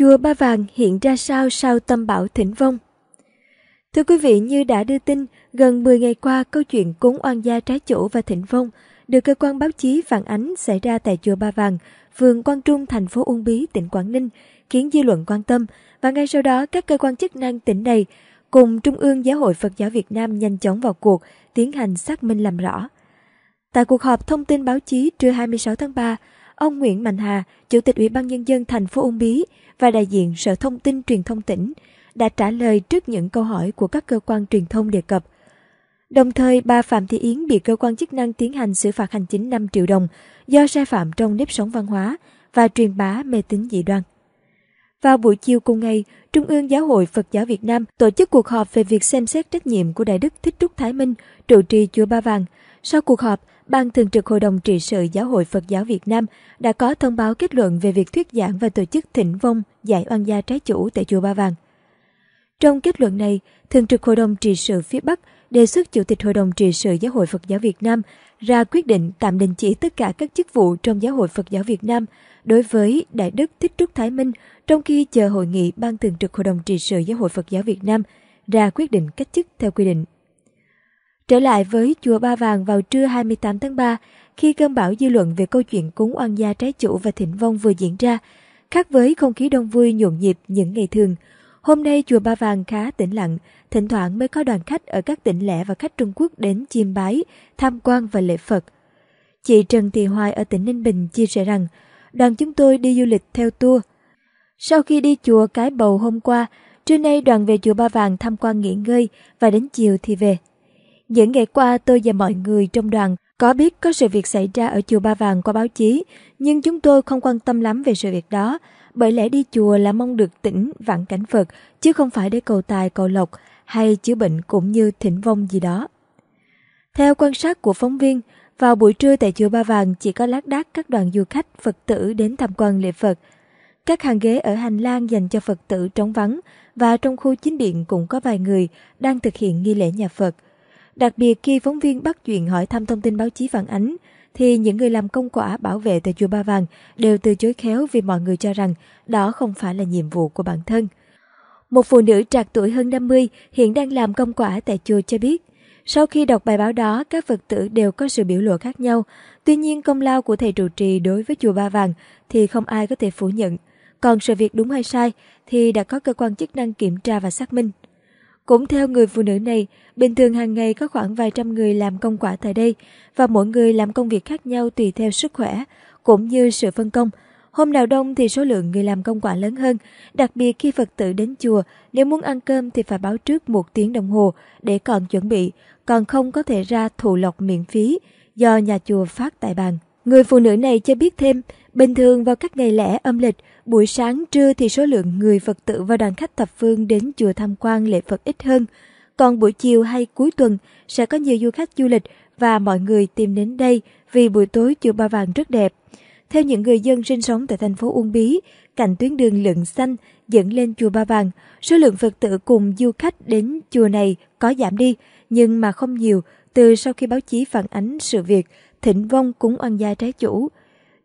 Chùa Ba Vàng hiện ra sao sau tâm bão thỉnh vong? Thưa quý vị, như đã đưa tin, gần 10 ngày qua câu chuyện cúng oan gia trái chỗ và thịnh vong được cơ quan báo chí phản ánh xảy ra tại chùa Ba Vàng, phường Quang Trung, thành phố Uông Bí, tỉnh Quảng Ninh, khiến dư luận quan tâm và ngay sau đó các cơ quan chức năng tỉnh này cùng Trung ương Giáo hội Phật giáo Việt Nam nhanh chóng vào cuộc, tiến hành xác minh làm rõ. Tại cuộc họp thông tin báo chí trưa 26 tháng 3, Ông Nguyễn Mạnh Hà, Chủ tịch Ủy ban Nhân dân thành phố Uông Bí và đại diện Sở Thông tin Truyền thông tỉnh đã trả lời trước những câu hỏi của các cơ quan truyền thông đề cập. Đồng thời, bà Phạm Thị Yến bị cơ quan chức năng tiến hành xử phạt hành chính 5 triệu đồng do sai phạm trong nếp sống văn hóa và truyền bá mê tín dị đoan. Vào buổi chiều cùng ngày, Trung ương Giáo hội Phật giáo Việt Nam tổ chức cuộc họp về việc xem xét trách nhiệm của Đại đức Thích Trúc Thái Minh, trụ trì Chùa Ba Vàng. Sau cuộc họp, Ban Thường trực Hội đồng Trị sự Giáo hội Phật giáo Việt Nam đã có thông báo kết luận về việc thuyết giảng và tổ chức thỉnh vong giải oan gia trái chủ tại Chùa Ba Vàng. Trong kết luận này, Thường trực Hội đồng Trị sự phía Bắc đề xuất Chủ tịch Hội đồng Trị sự Giáo hội Phật giáo Việt Nam ra quyết định tạm đình chỉ tất cả các chức vụ trong Giáo hội Phật giáo Việt Nam đối với Đại đức Thích Trúc Thái Minh trong khi chờ hội nghị Ban Thường trực Hội đồng Trị sự Giáo hội Phật giáo Việt Nam ra quyết định cách chức theo quy định. Trở lại với chùa Ba Vàng vào trưa 28 tháng 3, khi cơn bão dư luận về câu chuyện cúng oan gia trái chủ và thịnh vong vừa diễn ra, khác với không khí đông vui nhộn nhịp những ngày thường, hôm nay chùa Ba Vàng khá tĩnh lặng, thỉnh thoảng mới có đoàn khách ở các tỉnh lẻ và khách Trung Quốc đến chiêm bái, tham quan và lễ Phật. Chị Trần Thị Hoài ở tỉnh Ninh Bình chia sẻ rằng, đoàn chúng tôi đi du lịch theo tour. Sau khi đi chùa Cái Bầu hôm qua, trưa nay đoàn về chùa Ba Vàng tham quan nghỉ ngơi và đến chiều thì về. Những ngày qua tôi và mọi người trong đoàn có biết có sự việc xảy ra ở chùa Ba Vàng qua báo chí, nhưng chúng tôi không quan tâm lắm về sự việc đó, bởi lẽ đi chùa là mong được tỉnh vạn cảnh Phật, chứ không phải để cầu tài cầu lộc hay chữa bệnh cũng như thỉnh vong gì đó. Theo quan sát của phóng viên, vào buổi trưa tại chùa Ba Vàng chỉ có lác đác các đoàn du khách Phật tử đến tham quan lễ Phật. Các hàng ghế ở hành lang dành cho Phật tử trống vắng và trong khu chính điện cũng có vài người đang thực hiện nghi lễ nhà Phật – Đặc biệt khi phóng viên bắt chuyện hỏi thăm thông tin báo chí phản ánh, thì những người làm công quả bảo vệ tại chùa Ba Vàng đều từ chối khéo vì mọi người cho rằng đó không phải là nhiệm vụ của bản thân. Một phụ nữ trạc tuổi hơn 50 hiện đang làm công quả tại chùa cho biết, sau khi đọc bài báo đó, các Phật tử đều có sự biểu lộ khác nhau. Tuy nhiên, công lao của thầy trụ trì đối với chùa Ba Vàng thì không ai có thể phủ nhận. Còn sự việc đúng hay sai thì đã có cơ quan chức năng kiểm tra và xác minh. Cũng theo người phụ nữ này, bình thường hàng ngày có khoảng vài trăm người làm công quả tại đây và mỗi người làm công việc khác nhau tùy theo sức khỏe cũng như sự phân công. Hôm nào đông thì số lượng người làm công quả lớn hơn, đặc biệt khi Phật tử đến chùa, nếu muốn ăn cơm thì phải báo trước một tiếng đồng hồ để còn chuẩn bị, còn không có thể ra thụ lộc miễn phí do nhà chùa phát tại bàn. Người phụ nữ này cho biết thêm, bình thường vào các ngày lễ âm lịch, buổi sáng trưa thì số lượng người Phật tử và đoàn khách thập phương đến chùa tham quan lễ Phật ít hơn. Còn buổi chiều hay cuối tuần sẽ có nhiều du khách du lịch và mọi người tìm đến đây vì buổi tối chùa Ba Vàng rất đẹp. Theo những người dân sinh sống tại thành phố Uông Bí, cạnh tuyến đường Lượng Xanh dẫn lên chùa Ba Vàng, số lượng Phật tử cùng du khách đến chùa này có giảm đi, nhưng mà không nhiều từ sau khi báo chí phản ánh sự việc thịnh vong cúng oan gia trái chủ.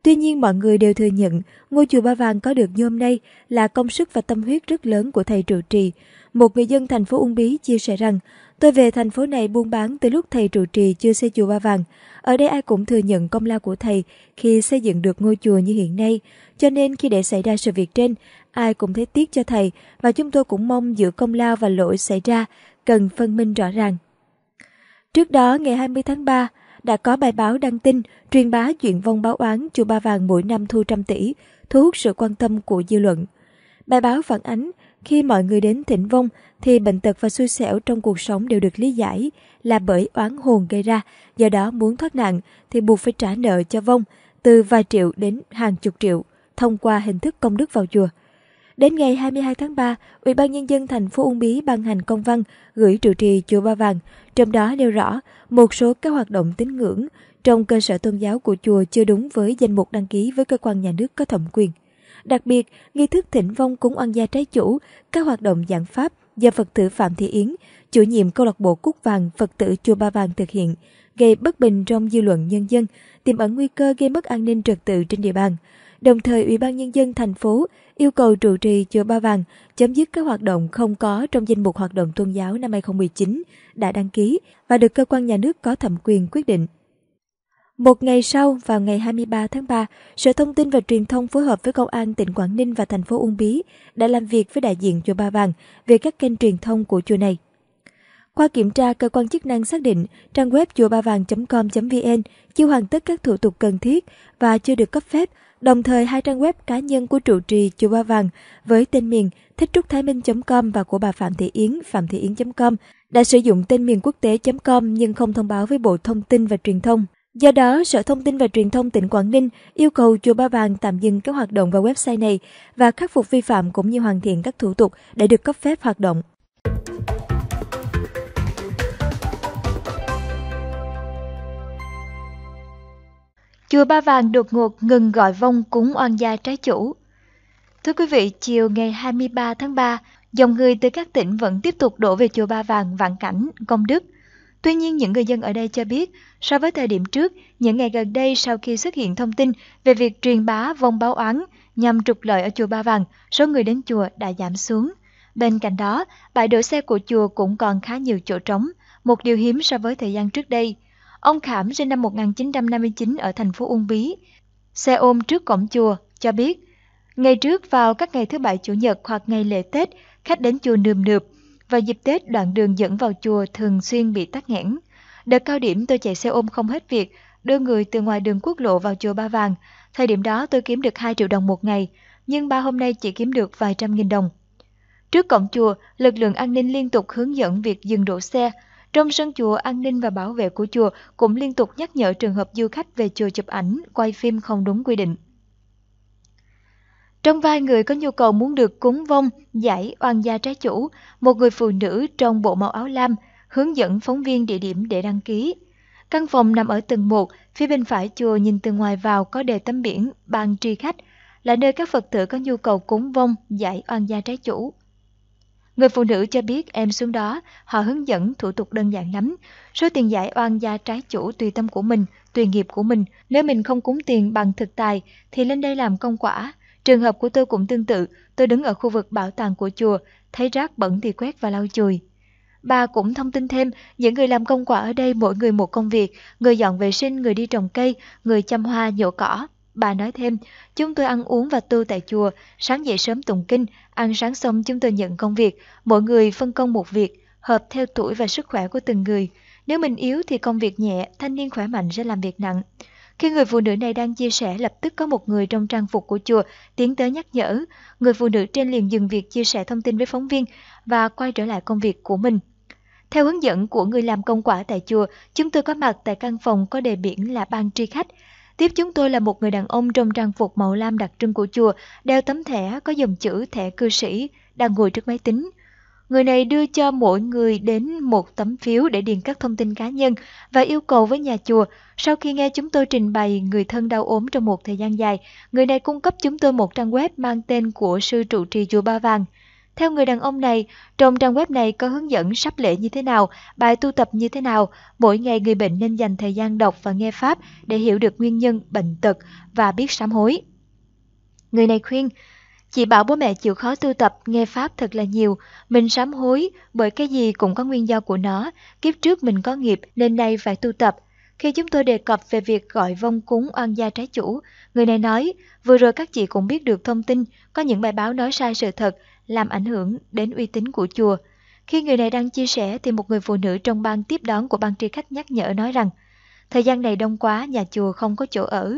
Tuy nhiên mọi người đều thừa nhận ngôi chùa Ba Vàng có được như hôm nay là công sức và tâm huyết rất lớn của thầy trụ trì. Một người dân thành phố Uông Bí chia sẻ rằng Tôi về thành phố này buôn bán từ lúc thầy trụ trì chưa xây chùa Ba Vàng. Ở đây ai cũng thừa nhận công lao của thầy khi xây dựng được ngôi chùa như hiện nay. Cho nên khi để xảy ra sự việc trên, ai cũng thấy tiếc cho thầy và chúng tôi cũng mong giữa công lao và lỗi xảy ra cần phân minh rõ ràng. Trước đó, ngày 20 tháng 3, đã có bài báo đăng tin truyền bá chuyện vong báo oán chùa Ba Vàng mỗi năm thu trăm tỷ, thu hút sự quan tâm của dư luận. Bài báo phản ánh khi mọi người đến thỉnh vong thì bệnh tật và xui xẻo trong cuộc sống đều được lý giải là bởi oán hồn gây ra, do đó muốn thoát nạn thì buộc phải trả nợ cho vong từ vài triệu đến hàng chục triệu thông qua hình thức công đức vào chùa. Đến ngày 22 tháng 3, Ủy ban Nhân dân thành phố Uông Bí ban hành công văn gửi trụ trì Chùa Ba Vàng, trong đó nêu rõ một số các hoạt động tín ngưỡng trong cơ sở tôn giáo của chùa chưa đúng với danh mục đăng ký với cơ quan nhà nước có thẩm quyền. Đặc biệt, nghi thức thỉnh vong cúng oan gia trái chủ, các hoạt động giảng pháp do Phật tử Phạm Thị Yến, chủ nhiệm câu lạc bộ Cúc Vàng Phật tử Chùa Ba Vàng thực hiện, gây bất bình trong dư luận nhân dân, tiềm ẩn nguy cơ gây mất an ninh trật tự trên địa bàn đồng thời Ủy ban Nhân dân thành phố yêu cầu trụ trì chùa Ba Vàng chấm dứt các hoạt động không có trong danh mục hoạt động tôn giáo năm 2019 đã đăng ký và được cơ quan nhà nước có thẩm quyền quyết định. Một ngày sau, vào ngày 23 tháng 3, Sở Thông tin và Truyền thông phối hợp với Công an tỉnh Quảng Ninh và thành phố Uông Bí đã làm việc với đại diện chùa Ba Vàng về các kênh truyền thông của chùa này. Qua kiểm tra, cơ quan chức năng xác định trang web chùa ba vàng.com.vn chưa hoàn tất các thủ tục cần thiết và chưa được cấp phép Đồng thời, hai trang web cá nhân của trụ trì Chùa Ba Vàng với tên miền thích trúc thái minh.com và của bà Phạm Thị Yến, phạm thị yến.com đã sử dụng tên miền quốc tế.com nhưng không thông báo với Bộ Thông tin và Truyền thông. Do đó, Sở Thông tin và Truyền thông tỉnh Quảng Ninh yêu cầu Chùa Ba Vàng tạm dừng các hoạt động và website này và khắc phục vi phạm cũng như hoàn thiện các thủ tục để được cấp phép hoạt động. Chùa Ba Vàng đột ngột ngừng gọi vong cúng oan gia trái chủ. Thưa quý vị, chiều ngày 23 tháng 3, dòng người từ các tỉnh vẫn tiếp tục đổ về chùa Ba Vàng, Vạn Cảnh, Công Đức. Tuy nhiên, những người dân ở đây cho biết, so với thời điểm trước, những ngày gần đây sau khi xuất hiện thông tin về việc truyền bá vong báo oán nhằm trục lợi ở chùa Ba Vàng, số người đến chùa đã giảm xuống. Bên cạnh đó, bãi đổ xe của chùa cũng còn khá nhiều chỗ trống, một điều hiếm so với thời gian trước đây. Ông Khảm sinh năm 1959 ở thành phố Uông Bí. Xe ôm trước cổng chùa cho biết, ngày trước vào các ngày thứ bảy chủ nhật hoặc ngày lễ Tết, khách đến chùa nườm nượp. và dịp Tết, đoạn đường dẫn vào chùa thường xuyên bị tắc nghẽn. Đợt cao điểm tôi chạy xe ôm không hết việc, đưa người từ ngoài đường quốc lộ vào chùa Ba Vàng. Thời điểm đó tôi kiếm được 2 triệu đồng một ngày, nhưng ba hôm nay chỉ kiếm được vài trăm nghìn đồng. Trước cổng chùa, lực lượng an ninh liên tục hướng dẫn việc dừng đổ xe, trong sân chùa, an ninh và bảo vệ của chùa cũng liên tục nhắc nhở trường hợp du khách về chùa chụp ảnh, quay phim không đúng quy định. Trong vai người có nhu cầu muốn được cúng vong, giải oan gia trái chủ, một người phụ nữ trong bộ màu áo lam hướng dẫn phóng viên địa điểm để đăng ký. Căn phòng nằm ở tầng 1, phía bên phải chùa nhìn từ ngoài vào có đề tấm biển ban tri khách, là nơi các Phật tử có nhu cầu cúng vong, giải oan gia trái chủ. Người phụ nữ cho biết em xuống đó, họ hướng dẫn thủ tục đơn giản lắm. Số tiền giải oan gia trái chủ tùy tâm của mình, tùy nghiệp của mình. Nếu mình không cúng tiền bằng thực tài thì lên đây làm công quả. Trường hợp của tôi cũng tương tự, tôi đứng ở khu vực bảo tàng của chùa, thấy rác bẩn thì quét và lau chùi. Bà cũng thông tin thêm, những người làm công quả ở đây mỗi người một công việc, người dọn vệ sinh, người đi trồng cây, người chăm hoa, nhổ cỏ. Bà nói thêm, chúng tôi ăn uống và tu tại chùa, sáng dậy sớm tụng kinh, ăn sáng xong chúng tôi nhận công việc, mỗi người phân công một việc, hợp theo tuổi và sức khỏe của từng người. Nếu mình yếu thì công việc nhẹ, thanh niên khỏe mạnh sẽ làm việc nặng. Khi người phụ nữ này đang chia sẻ, lập tức có một người trong trang phục của chùa tiến tới nhắc nhở. Người phụ nữ trên liền dừng việc chia sẻ thông tin với phóng viên và quay trở lại công việc của mình. Theo hướng dẫn của người làm công quả tại chùa, chúng tôi có mặt tại căn phòng có đề biển là ban tri khách. Tiếp chúng tôi là một người đàn ông trong trang phục màu lam đặc trưng của chùa, đeo tấm thẻ có dòng chữ thẻ cư sĩ, đang ngồi trước máy tính. Người này đưa cho mỗi người đến một tấm phiếu để điền các thông tin cá nhân và yêu cầu với nhà chùa, sau khi nghe chúng tôi trình bày người thân đau ốm trong một thời gian dài, người này cung cấp chúng tôi một trang web mang tên của sư trụ trì chùa Ba Vàng – theo người đàn ông này, trong trang web này có hướng dẫn sắp lễ như thế nào, bài tu tập như thế nào, mỗi ngày người bệnh nên dành thời gian đọc và nghe Pháp để hiểu được nguyên nhân bệnh tật và biết sám hối. Người này khuyên, chị bảo bố mẹ chịu khó tu tập, nghe Pháp thật là nhiều, mình sám hối bởi cái gì cũng có nguyên do của nó, kiếp trước mình có nghiệp nên nay phải tu tập. Khi chúng tôi đề cập về việc gọi vong cúng oan gia trái chủ, người này nói, vừa rồi các chị cũng biết được thông tin, có những bài báo nói sai sự thật, làm ảnh hưởng đến uy tín của chùa. Khi người này đang chia sẻ thì một người phụ nữ trong ban tiếp đón của ban tri khách nhắc nhở nói rằng thời gian này đông quá nhà chùa không có chỗ ở.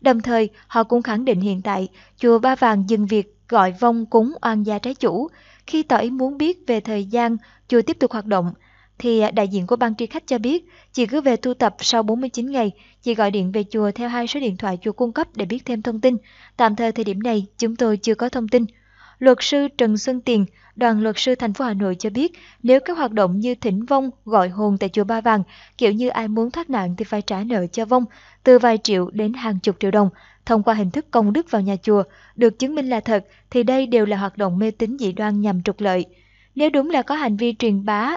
Đồng thời, họ cũng khẳng định hiện tại chùa Ba Vàng dừng việc gọi vong cúng oan gia trái chủ. Khi tỏ ý muốn biết về thời gian chùa tiếp tục hoạt động, thì đại diện của ban tri khách cho biết chị cứ về tu tập sau 49 ngày, chị gọi điện về chùa theo hai số điện thoại chùa cung cấp để biết thêm thông tin. Tạm thời thời điểm này chúng tôi chưa có thông tin. Luật sư Trần Xuân Tiền, đoàn luật sư thành phố Hà Nội cho biết, nếu các hoạt động như thỉnh vong, gọi hồn tại chùa Ba Vàng, kiểu như ai muốn thoát nạn thì phải trả nợ cho vong, từ vài triệu đến hàng chục triệu đồng, thông qua hình thức công đức vào nhà chùa, được chứng minh là thật, thì đây đều là hoạt động mê tín dị đoan nhằm trục lợi. Nếu đúng là có hành vi truyền bá,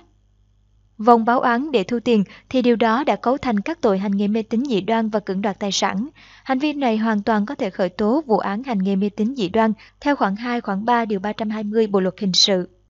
vòng báo án để thu tiền thì điều đó đã cấu thành các tội hành nghề mê tín dị đoan và cưỡng đoạt tài sản. Hành vi này hoàn toàn có thể khởi tố vụ án hành nghề mê tín dị đoan theo khoảng 2, khoảng 3 điều 320 Bộ luật hình sự.